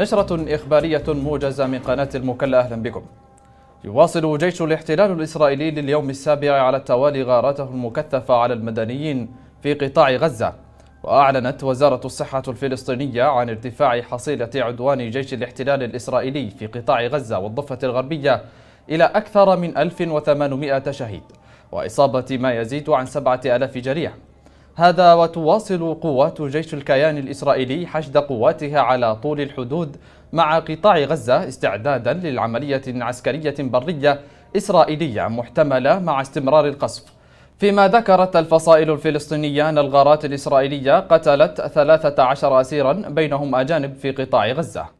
نشرة إخبارية موجزة من قناة المكلا أهلا بكم يواصل جيش الاحتلال الإسرائيلي لليوم السابع على التوالي غاراته المكثفة على المدنيين في قطاع غزة وأعلنت وزارة الصحة الفلسطينية عن ارتفاع حصيلة عدوان جيش الاحتلال الإسرائيلي في قطاع غزة والضفة الغربية إلى أكثر من 1800 شهيد وإصابة ما يزيد عن 7000 جريح هذا وتواصل قوات جيش الكيان الإسرائيلي حشد قواتها على طول الحدود مع قطاع غزة استعدادا للعملية عسكرية برية إسرائيلية محتملة مع استمرار القصف فيما ذكرت الفصائل الفلسطينية أن الغارات الإسرائيلية قتلت 13 أسيرا بينهم أجانب في قطاع غزة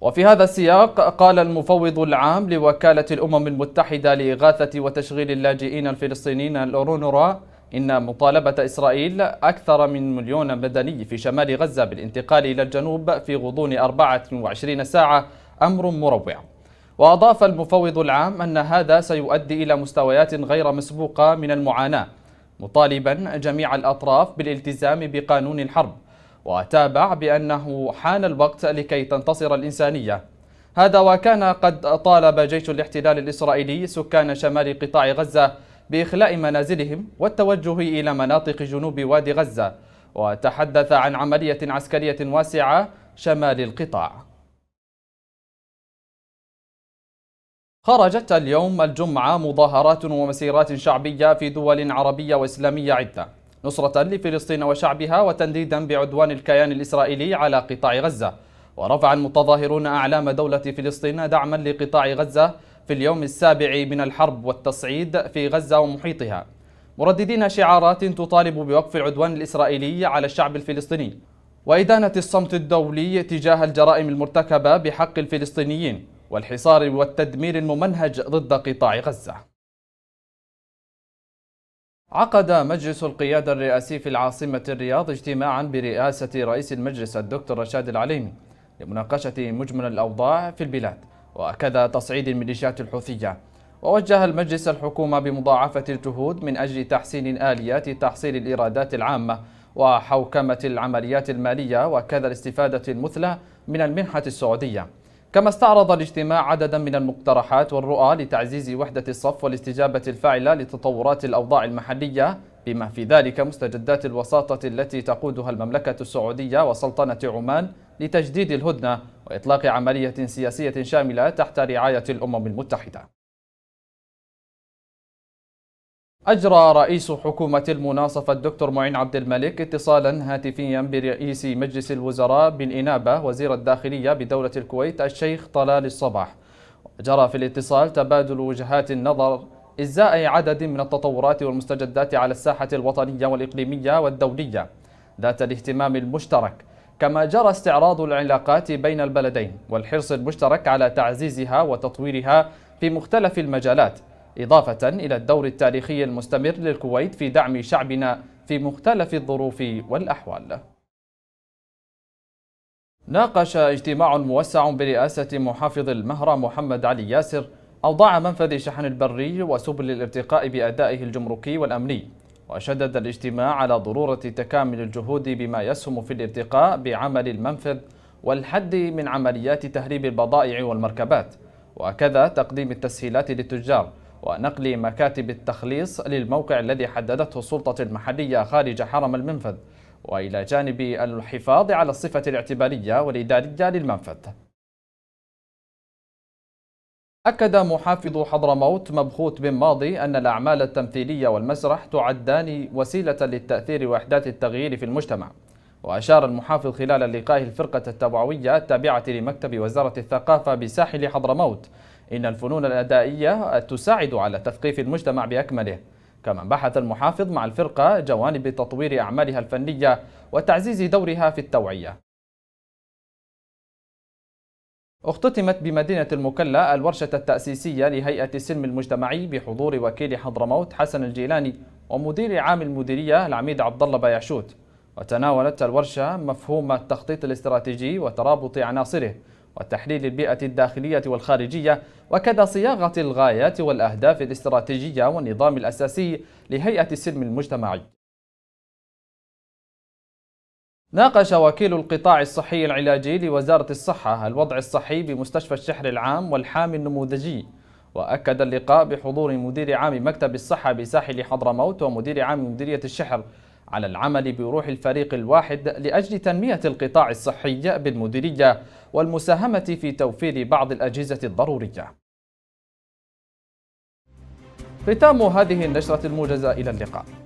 وفي هذا السياق قال المفوض العام لوكالة الأمم المتحدة لإغاثة وتشغيل اللاجئين الفلسطينيين الأورونورا إن مطالبة إسرائيل أكثر من مليون مدني في شمال غزة بالانتقال إلى الجنوب في غضون 24 ساعة أمر مروع وأضاف المفوض العام أن هذا سيؤدي إلى مستويات غير مسبوقة من المعاناة مطالبا جميع الأطراف بالالتزام بقانون الحرب وتابع بأنه حان الوقت لكي تنتصر الإنسانية هذا وكان قد طالب جيش الاحتلال الإسرائيلي سكان شمال قطاع غزة بإخلاء منازلهم والتوجه إلى مناطق جنوب وادي غزة وتحدث عن عملية عسكرية واسعة شمال القطاع خرجت اليوم الجمعة مظاهرات ومسيرات شعبية في دول عربية وإسلامية عدة نصرة لفلسطين وشعبها وتنديدا بعدوان الكيان الإسرائيلي على قطاع غزة ورفع المتظاهرون أعلام دولة فلسطين دعما لقطاع غزة في اليوم السابع من الحرب والتصعيد في غزة ومحيطها مرددين شعارات تطالب بوقف العدوان الإسرائيلي على الشعب الفلسطيني وإدانة الصمت الدولي تجاه الجرائم المرتكبة بحق الفلسطينيين والحصار والتدمير الممنهج ضد قطاع غزة عقد مجلس القيادة الرئاسي في العاصمة الرياض اجتماعا برئاسة رئيس المجلس الدكتور رشاد العليمي لمناقشة مجمل الأوضاع في البلاد وكذا تصعيد الميليشيات الحوثية ووجه المجلس الحكومة بمضاعفة الجهود من أجل تحسين آليات تحصيل الإيرادات العامة وحوكمة العمليات المالية وكذا الاستفادة المثلى من المنحة السعودية كما استعرض الاجتماع عددا من المقترحات والرؤى لتعزيز وحدة الصف والاستجابة الفاعلة لتطورات الأوضاع المحلية بما في ذلك مستجدات الوساطة التي تقودها المملكة السعودية وسلطنة عمان لتجديد الهدنة وإطلاق عملية سياسية شاملة تحت رعاية الأمم المتحدة أجرى رئيس حكومة المناصفة الدكتور معين عبد الملك اتصالا هاتفيا برئيس مجلس الوزراء بالإنابة وزير الداخلية بدولة الكويت الشيخ طلال الصباح جرى في الاتصال تبادل وجهات النظر إزاء عدد من التطورات والمستجدات على الساحة الوطنية والإقليمية والدولية ذات الاهتمام المشترك كما جرى استعراض العلاقات بين البلدين والحرص المشترك على تعزيزها وتطويرها في مختلف المجالات إضافة إلى الدور التاريخي المستمر للكويت في دعم شعبنا في مختلف الظروف والأحوال ناقش اجتماع موسع برئاسة محافظ المهرة محمد علي ياسر أوضاع منفذ شحن البري وسبل الارتقاء بأدائه الجمركي والأمني وشدد الاجتماع على ضرورة تكامل الجهود بما يسهم في الارتقاء بعمل المنفذ والحد من عمليات تهريب البضائع والمركبات وكذا تقديم التسهيلات للتجار ونقل مكاتب التخليص للموقع الذي حددته السلطة المحلية خارج حرم المنفذ وإلى جانب الحفاظ على الصفة الاعتبارية والإدارية للمنفذ أكد محافظ حضرموت مبخوت بن ماضي أن الأعمال التمثيلية والمسرح تعدان وسيلة للتأثير وإحداث التغيير في المجتمع وأشار المحافظ خلال لقائه الفرقة التوعوية التابعة لمكتب وزارة الثقافة بساحل حضرموت إن الفنون الأدائية تساعد على تثقيف المجتمع بأكمله كما بحث المحافظ مع الفرقة جوانب تطوير أعمالها الفنية وتعزيز دورها في التوعية اختتمت بمدينة المكلا الورشة التأسيسية لهيئة السلم المجتمعي بحضور وكيل حضرموت حسن الجيلاني ومدير عام المديرية العميد عبد الله بياشوت وتناولت الورشة مفهوم التخطيط الاستراتيجي وترابط عناصره وتحليل البيئة الداخلية والخارجية وكذا صياغة الغايات والأهداف الاستراتيجية والنظام الأساسي لهيئة السلم المجتمعي ناقش وكيل القطاع الصحي العلاجي لوزارة الصحة الوضع الصحي بمستشفى الشحر العام والحامي النموذجي وأكد اللقاء بحضور مدير عام مكتب الصحة بساحل حضرموت ومدير عام مديرية الشحر على العمل بروح الفريق الواحد لأجل تنمية القطاع الصحي بالمديرية والمساهمة في توفير بعض الأجهزة الضرورية ختام هذه النشرة الموجزة إلى اللقاء